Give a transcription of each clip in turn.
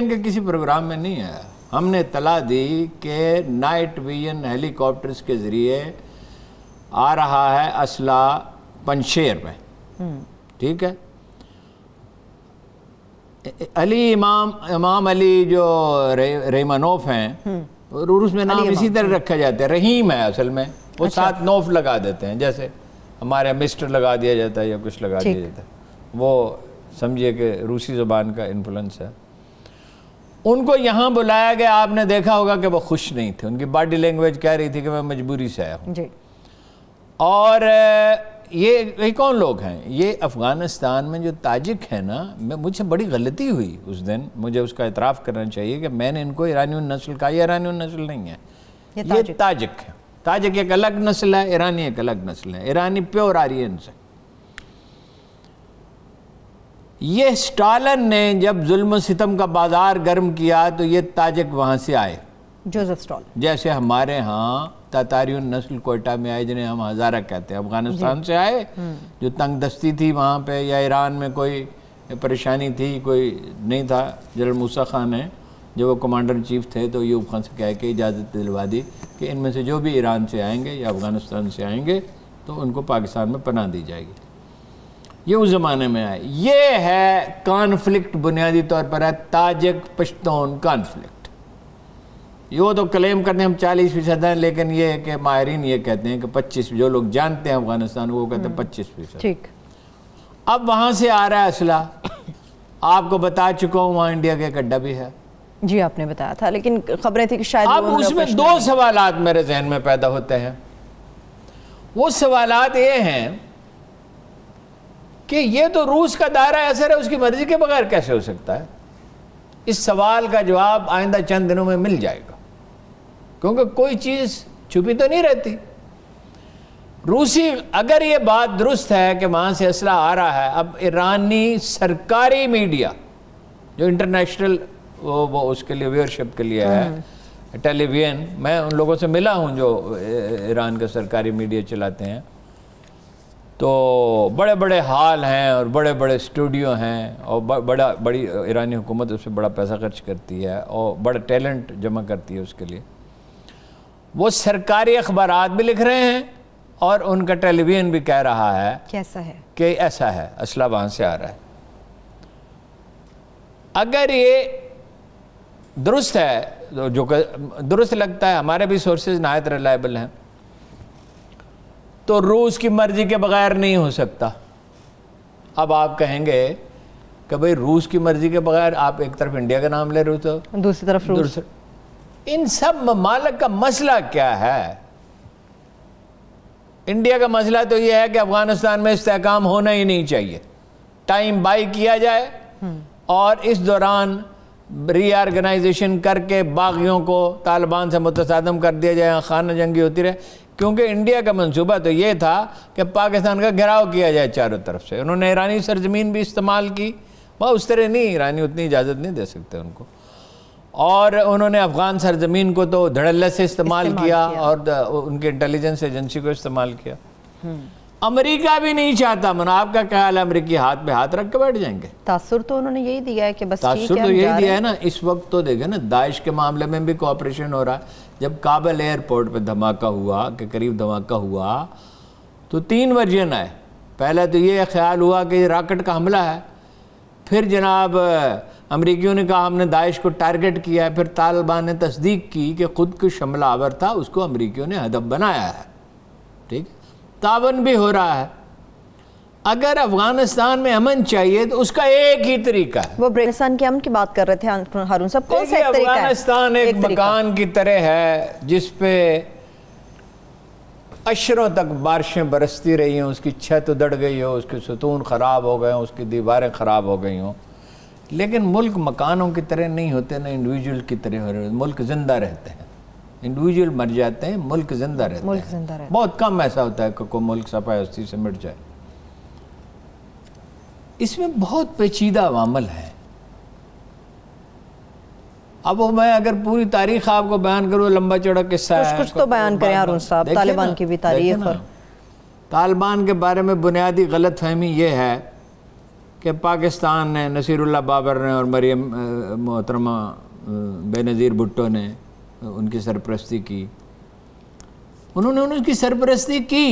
के किसी प्रोग्राम में नहीं है हमने तला दी कि नाइट विजन हेलीकॉप्टर्स के ज़रिए आ रहा है असला पंशेर में हम्म। ठीक है अली इमाम इमाम अली जो रे, रेमानोफ हैं हम्म। रूस में नाम इसी तरह रखा जाता है रहीम है असल में वो अच्छा। साथ नोफ लगा देते हैं जैसे हमारे मिस्टर लगा दिया जाता है या कुछ लगा दिया जाता है वो समझिए कि रूसी जबान का इन्फ्लुएंस है उनको यहाँ बुलाया गया आपने देखा होगा कि वो खुश नहीं थे उनकी बॉडी लैंग्वेज कह रही थी कि मैं मजबूरी से आया हूँ और ये ये कौन लोग हैं ये अफ़गानिस्तान में जो ताजिक है ना मैं मुझे बड़ी गलती हुई उस दिन मुझे उसका इतराफ़ करना चाहिए कि मैंने इनको ईरानी नस्ल कहा ये ईरानी नस्ल नहीं है ये ताजिक, ये ताजिक है ताजिक एक अलग नस्ल है ईरानी एक अलग नस्ल है ईरानी प्योर आर्यन से ये स्टालन ने जब जुल्म सितम का बाज़ार गर्म किया तो ये ताजक वहाँ से आए जोसेफ स्टॉल जैसे हमारे यहाँ तातारी नस्ल कोयटा में आए जिन्हें हम हज़ारा कहते हैं अफगानिस्तान से आए हम्म। जो तंग दस्ती थी वहाँ पे या ईरान में कोई परेशानी थी कोई नहीं था जनरल मूसा खान है जब वो कमांडर चीफ थे तो यूब खान से कह के इजाज़त दिलवा दी कि इनमें से जो भी ईरान से आएंगे या अफ़गानिस्तान से आएंगे तो उनको पाकिस्तान में पना दी जाएगी ये उस ज़माने में आए ये है कॉन्फ्लिक्ट बुनियादी तौर पर है ताजक पश्तून कॉन्फ्लिक्ट यो तो क्लेम करते हैं हम चालीस फीसद हैं लेकिन ये है कि माहरीन ये कहते हैं कि पच्चीस जो लोग जानते हैं अफगानिस्तान वो कहते हैं पच्चीस फीसद ठीक अब वहां से आ रहा है असला आपको बता चुका हूँ वहाँ इंडिया का एक अड्डा भी है जी आपने बताया था लेकिन खबरें थी कि शायद अब उसमें दो सवाल मेरे जहन में पैदा होते हैं वो सवाल ये हैं कि ये तो रूस का दायरा असर है उसकी मर्जी के बगैर कैसे हो सकता है इस सवाल का जवाब आइंदा चंद दिनों में मिल जाएगा क्योंकि कोई चीज़ छुपी तो नहीं रहती रूसी अगर ये बात दुरुस्त है कि वहां से असला आ रहा है अब ईरानी सरकारी मीडिया जो इंटरनेशनल वो, वो उसके लिए व्यवरशिप के लिए है हम्म। टेलीविजन मैं उन लोगों से मिला हूं जो ईरान का सरकारी मीडिया चलाते हैं तो बड़े बड़े हाल हैं और बड़े बड़े स्टूडियो हैं और बड़ा बड़ी ईरानी हुकूमत उस पर बड़ा पैसा खर्च करती है और बड़ा टैलेंट जमा करती है उसके लिए वो सरकारी अखबार भी लिख रहे हैं और उनका टेलीविज़न भी कह रहा है कैसा है कि ऐसा है असला वहाँ से आ रहा है अगर ये दुरुस्त है जो दुरुस्त लगता है हमारे भी सोर्सेज नहायत रिलायबल हैं तो रूस की मर्ज़ी के बगैर नहीं हो सकता अब आप कहेंगे कि भाई रूस की मर्ज़ी के बगैर आप एक तरफ इंडिया का नाम ले रहे हो तो। दूसरी तरफ रूस इन सब ममालक का मसला क्या है इंडिया का मसला तो यह है कि अफगानिस्तान में इस्तेकाम होना ही नहीं चाहिए टाइम बाई किया जाए हम्म। और इस दौरान रीआर्गनाइजेशन करके बागियों को तालिबान से मुतसादम कर दिया जाए खाना जंगी होती रहे क्योंकि इंडिया का मंसूबा तो ये था कि पाकिस्तान का घेराव किया जाए चारों तरफ से उन्होंने ईरानी सरजमीन भी इस्तेमाल की वह उस तरह नहीं ईरानी उतनी इजाज़त नहीं दे सकते उनको और उन्होंने अफ़गान सरजमीन को तो धड़ल्ले से इस्तेमाल, इस्तेमाल किया, किया और उनके इंटेलिजेंस एजेंसी को इस्तेमाल किया हम्म। अमेरिका भी नहीं चाहता मना आपका ख्याल है अमरीकी हाथ पे हाथ रख के बैठ जाएंगे तासुर तो उन्होंने यही दिया है कि बस तासुर तो यही दिया है ना इस वक्त तो देखें ना दाइश के मामले में भी कॉपरेशन हो रहा है जब काबल एयरपोर्ट पे धमाका हुआ के करीब धमाका हुआ तो तीन वर्जन आए पहले तो ये ख्याल हुआ कि राकेट का हमला है फिर जनाब अमरीकियों ने कहा हमने दाइश को टारगेट किया है फिर तालिबान ने तस्दीक की कि खुद कुछ हमला आवर था उसको अमरीकियों ने हदफ बनाया है ठीक है तावन भी हो रहा है अगर अफगानिस्तान में अमन चाहिए तो उसका एक ही तरीका है वो ब्रेकिस्तान के अमन की बात कर रहे थे हारून साहब कौन सा अफगानिस्तान एक, एक मकान की तरह है जिसपे अशरों तक बारिशें बरसती रही हैं उसकी छत उदड़ गई हो उसके सतून ख़राब हो गए हों उसकी दीवारें ख़राब हो गई हों लेकिन मुल्क मकानों की तरह नहीं होते ना इंडिविजुअल की तरह हो रहे मुल्क ज़िंदा रहते हैं इंडिविजुअल मर जाते हैं मुल्क जिंदा रहता मुल्क जिंदा रहता बहुत कम ऐसा होता है कि कोई मुल्क सफाई हस्ती से मिट जाए इसमें बहुत पेचीदा अवामल है अब वो मैं अगर पूरी तारीख आपको बयान करूँ लंबा चौड़ा किस्सा कुछ, कुछ तो बयान करें अरुण साहब तालिबान की भी तारीख और तालिबान के बारे में बुनियादी गलत फहमी यह है कि पाकिस्तान ने नसीरुल्ला बाबर ने और मरियम मोहतरमा बेनज़ीर भुट्टो ने उनकी सरपरस्ती की उन्होंने उनकी सरपरस्ती की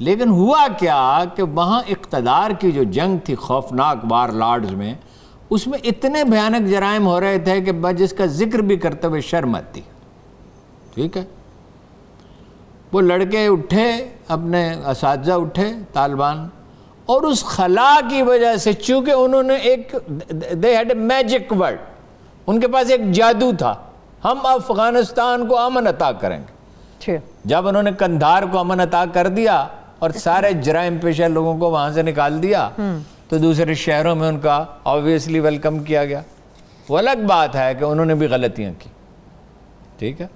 लेकिन हुआ क्या कि वहाँ इकतदार की जो जंग थी खौफनाक बार लार्ड्स में उसमें इतने भयानक जराइम हो रहे थे कि बस जिसका जिक्र भी करते हुए शर्म आती ठीक है वो लड़के उठे अपने इस उठे तालिबान और उस खला की वजह से चूंकि उन्होंने एक they had a magic word उनके पास एक जादू था हम अफगानिस्तान को अमन अता करेंगे जब उन्होंने कंधार को अमन अता कर दिया और सारे जराइम पेशा लोगों को वहां से निकाल दिया hmm. तो दूसरे शहरों में उनका ऑब्वियसली वेलकम किया गया वो अलग बात है कि उन्होंने भी गलतियां की ठीक है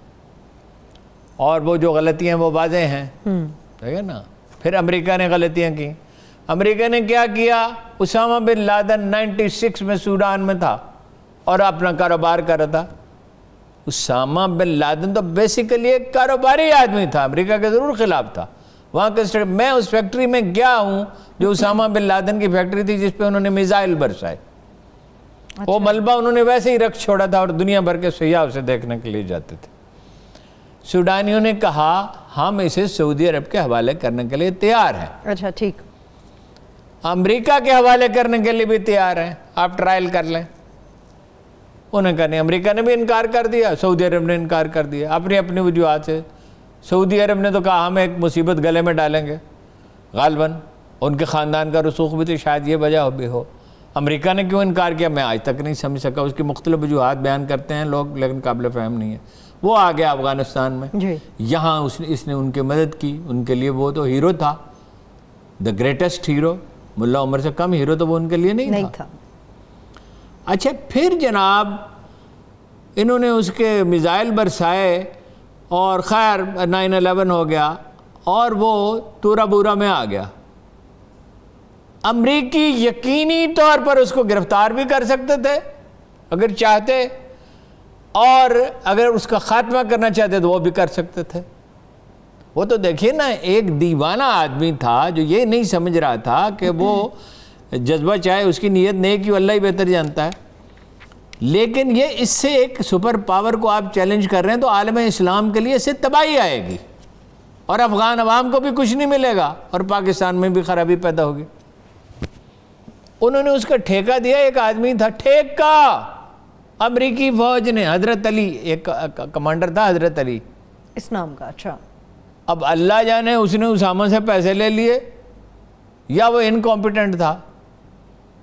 और वो जो गलतियां वो बाजें हैं hmm. ठीक है ना फिर अमेरिका ने गलतियां की अमेरिका ने क्या किया उसामा बिन लादन 96 में सूडान में था और अपना कारोबार कर रहा था उसामा बिन लादन तो बेसिकली एक कारोबारी आदमी था अमेरिका के ज़रूर खिलाफ था वहाँ के मैं उस फैक्ट्री में गया हूँ जो उसामा बिन लादन की फैक्ट्री थी जिसपे उन्होंने मिज़ाइल बरसाए अच्छा। वो मलबा उन्होंने वैसे ही रख छोड़ा था और दुनिया भर के सयाह उसे देखने के लिए जाते थे सूडानियों ने कहा हम इसे सऊदी अरब के हवाले करने के लिए तैयार हैं अच्छा ठीक अमेरिका के हवाले करने के लिए भी तैयार हैं आप ट्रायल कर लें उन्होंने नहीं अमेरिका ने भी इनकार कर दिया सऊदी अरब ने इनकार कर दिया अपनी अपनी वजूहत से सऊदी अरब ने तो कहा हम एक मुसीबत गले में डालेंगे गालबन उनके ख़ानदान का रसूख भी तो शायद ये वजह भी हो अमरीका ने क्यों इनकार किया मैं आज तक नहीं समझ सका उसकी मुख्तलि वजूहत बयान करते हैं लोग लेकिन काबिल फहम नहीं है वो आ गया अफ़गानिस्तान में यहाँ उसने इसने उनकी मदद की उनके लिए वो तो हीरो था द ग्रेटेस्ट हीरो मुला उमर से कम हीरो तो वो उनके लिए नहीं, नहीं था, था। अच्छा फिर जनाब इन्होंने उसके मिज़ाइल बरसाए और खैर नाइन अलेवन हो गया और वो तूरा बूरा में आ गया अमरीकी यकीनी तौर पर उसको गिरफ़्तार भी कर सकते थे अगर चाहते और अगर उसका ख़ात्मा करना चाहते तो वो भी कर सकते थे वो तो देखिए ना एक दीवाना आदमी था जो ये नहीं समझ रहा था कि वो जज्बा चाहे उसकी नीयत नहीं कि अल्लाह ही बेहतर जानता है लेकिन ये इससे एक सुपर पावर को आप चैलेंज कर रहे हैं तो आलम इस्लाम के लिए इससे तबाही आएगी और अफ़गान अवाम को भी कुछ नहीं मिलेगा और पाकिस्तान में भी खराबी पैदा होगी उन्होंने उसका ठेका दिया एक आदमी था ठेका अमरीकी फौज ने हजरत अली एक कमांडर था हजरत अली इस नाम का अच्छा अब अल्लाह जाने उसने उसामा से पैसे ले लिए या वो इनकॉम्पिटेंट था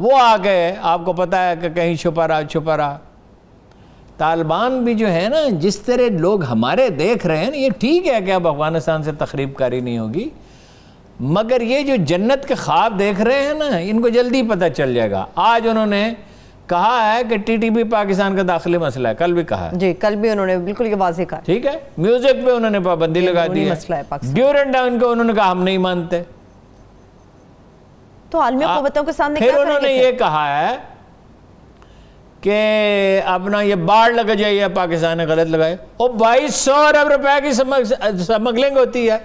वो आ गए आपको पता है कि कहीं छुपा रहा छुपा रहा तालिबान भी जो है ना जिस तरह लोग हमारे देख रहे हैं ना ये ठीक है कि अब अफ़गानिस्तान से तकरीब कारी नहीं होगी मगर ये जो जन्नत के ख्वाब देख रहे हैं ना इनको जल्दी पता चल जाएगा आज उन्होंने कहा है कि टीटीपी पाकिस्तान का दाखिले मसला है कल भी कहा जी कल भी उन्होंने बिल्कुल ये वाजे कहा ठीक है म्यूजिक पे उन्होंने पाबंदी लगा दी है ड्यूरेंट डाउन को उन्होंने कहा हम नहीं मानते तो आलमी कुतों के सामने फिर उन्होंने ये कहा है कि अपना ये बाढ़ लग जाइए पाकिस्तान ने गलत लगाए वो बाईस सौ अरब रुपए की स्मगलिंग होती है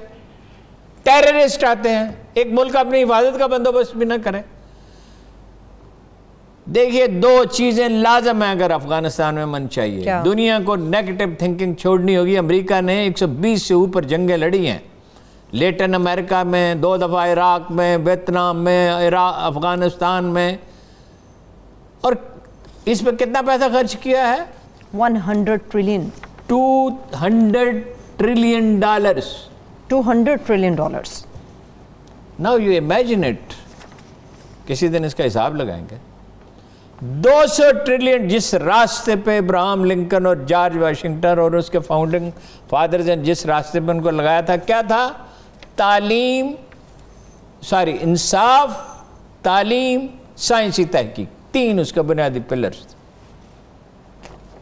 टेररिस्ट आते हैं एक मुल्क अपनी हिफाजत का बंदोबस्त भी ना करें देखिए दो चीजें लाजम है अगर अफगानिस्तान में मन चाहिए दुनिया को नेगेटिव थिंकिंग छोड़नी होगी अमेरिका ने 120 से ऊपर जंगें लड़ी हैं लेटिन अमेरिका में दो दफ़ा इराक़ में वियतनाम में इराक अफ़गानिस्तान में और इस पर कितना पैसा खर्च किया है 100 trillion 200 trillion dollars 200 trillion dollars now you imagine it किसी दिन इसका हिसाब लगाएंगे 200 ट्रिलियन जिस रास्ते पे इब्राहम लिंकन और जॉर्ज वाशिंगटन और उसके फाउंडिंग फादर्स ने जिस रास्ते पे उनको लगाया था क्या था तालीम सॉरी इंसाफ तालीम साइंसी तहकीक तीन उसके बुनियादी पिलर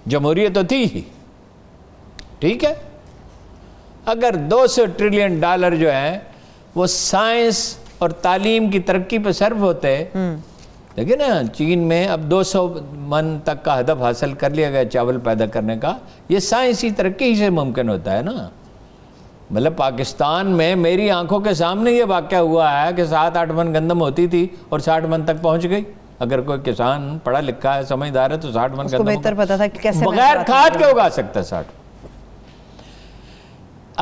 जमहूरियत तो थी ही ठीक है अगर 200 ट्रिलियन डॉलर जो है वो साइंस और तालीम की तरक्की पर सर्व होते हम्म। देखिए ना चीन में अब 200 मन तक का हदफ हासिल कर लिया गया चावल पैदा करने का ये साइंसी तरक्की से मुमकिन होता है ना मतलब पाकिस्तान में मेरी आंखों के सामने ये वाक्य हुआ है कि सात आठ मन गंदम होती थी और साठ मन तक पहुंच गई अगर कोई किसान पढ़ा लिखा है समझदार है तो साठ मन गंदम बेहतर पता था कि कैसे बगैर खाद के उगा सकता साठ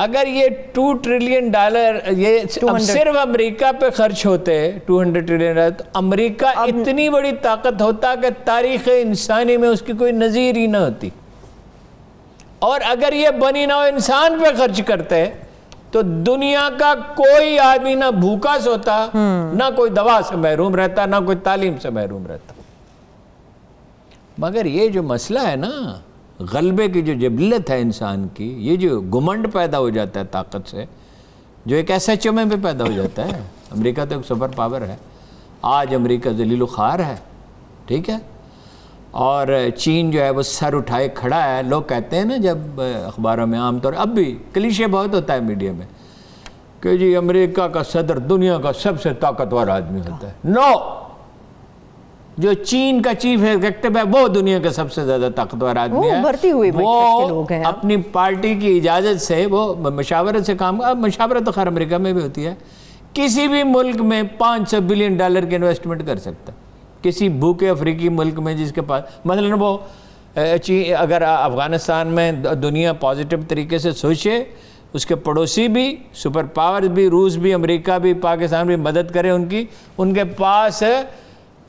अगर ये टू ट्रिलियन डॉलर ये सिर्फ अमेरिका पे खर्च होते टू हंड्रेड ट्रिलियन डॉलर तो अमेरिका इतनी बड़ी ताकत होता कि तारीख इंसानी में उसकी कोई नज़ीर ही ना होती और अगर ये बनी ना इंसान पे खर्च करते तो दुनिया का कोई आदमी ना भूखा सोता हम्म। ना कोई दवा से महरूम रहता ना कोई तालीम से महरूम रहता मगर ये जो मसला है ना गलबे की जो जबलत है इंसान की ये जो घुमंड पैदा हो जाता है ताकत से जो एक एस एच ओ में भी पैदा हो जाता है अमेरिका तो एक सुपर पावर है आज अमेरिका जलील खार है ठीक है और चीन जो है वो सर उठाए खड़ा है लोग कहते हैं ना जब अखबारों में आमतौर अब भी क्लीशे बहुत होता है मीडिया में कि जी अमेरिका का सदर दुनिया का सबसे ताकतवर आदमी होता है नो जो चीन का चीफ एग्जेक्टिव है वो दुनिया का सबसे ज्यादा ताकतवर आदमी है उभरती हुई वो लोग हैं अपनी पार्टी की इजाजत से वो मशावरत से काम अब मशावरत तो खैर अमेरिका में भी होती है किसी भी मुल्क में पाँच सौ बिलियन डॉलर की इन्वेस्टमेंट कर सकता है किसी भूखे अफ्रीकी मुल्क में जिसके पास मतलब वो अगर अफ़गानिस्तान में दुनिया पॉजिटिव तरीके से सोचे उसके पड़ोसी भी सुपर पावर भी रूस भी अमेरिका भी पाकिस्तान भी मदद करें उनकी उनके पास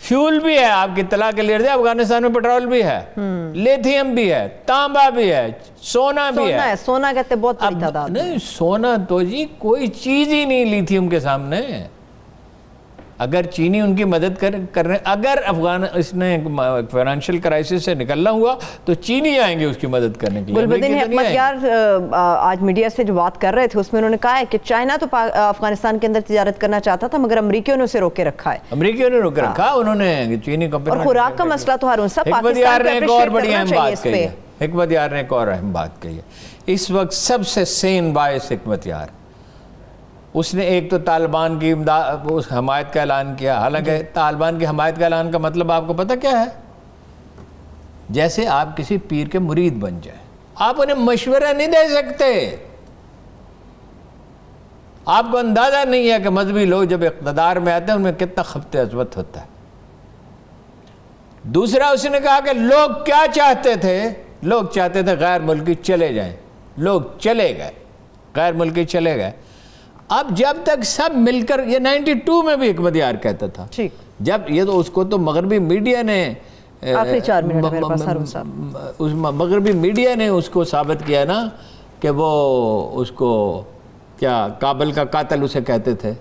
फ्यूल भी है आपकी तला के लिए अफगानिस्तान में पेट्रोल भी है हम्म। लेथियम भी है तांबा भी है सोना, सोना भी है, है सोना कहते बहुत अब, नहीं सोना तो जी कोई चीज ही नहीं लिथियम के सामने अगर चीनी उनकी मदद कर कर रहे अगर अफगान इसने फाइनेंशियल क्राइसिस से निकलना हुआ तो चीनी आएंगे उसकी मदद करने के लिए गुलबदीन यार आज मीडिया से जो बात कर रहे थे उसमें उन्होंने कहा है कि चाइना तो अफगानिस्तान के अंदर तजारत करना चाहता था मगर अमरीकियों ने उसे रोके रखा है अमरीकियों ने रोके हाँ। रखा उन्होंने चीनी कंपनी खुराक का मसला तो हर उनसा और बड़ी अहम बात कही है हमत यार ने एक और अहम बात कही है इस वक्त सबसे सेन बायस हमत यार उसने एक तो तालिबान की उस हमायत का ऐलान किया हालांकि तालिबान की हमायत का ऐलान का मतलब आपको पता क्या है जैसे आप किसी पीर के मुरीद बन जाए आप उन्हें मशवरा नहीं दे सकते आपको अंदाज़ा नहीं है कि मजहबी लोग जब इकतदार में आते हैं उनमें कितना खपत अजबत होता है दूसरा उसने कहा कि लोग क्या चाहते थे लोग चाहते थे गैर मुल्की चले जाएं लोग चले गए गैर मुल्की चले गए अब जब तक सब मिलकर ये 92 में भी एक यार कहता था ठीक जब ये तो उसको तो मगरबी मीडिया ने उस मगरबी मीडिया ने उसको साबित किया ना कि वो उसको क्या काबल का कातल उसे कहते थे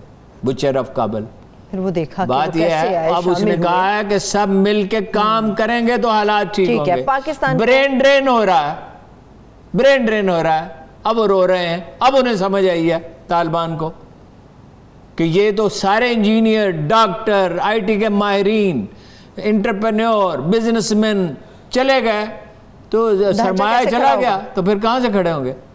बुचर ऑफ काबल फिर वो देखा बात यह है अब उसने कहा है कि सब मिल के काम हम्म। करेंगे तो हालात ठीक होंगे है पाकिस्तान ब्रेन ड्रेन हो रहा है ब्रेन ड्रेन हो रहा है अब रो रहे हैं अब उन्हें समझ आई है तालिबान को कि ये तो सारे इंजीनियर डॉक्टर आईटी के माहरीन इंटरप्रेन्योर बिजनेसमैन चले गए तो सरमाया चला गया तो फिर कहाँ से खड़े होंगे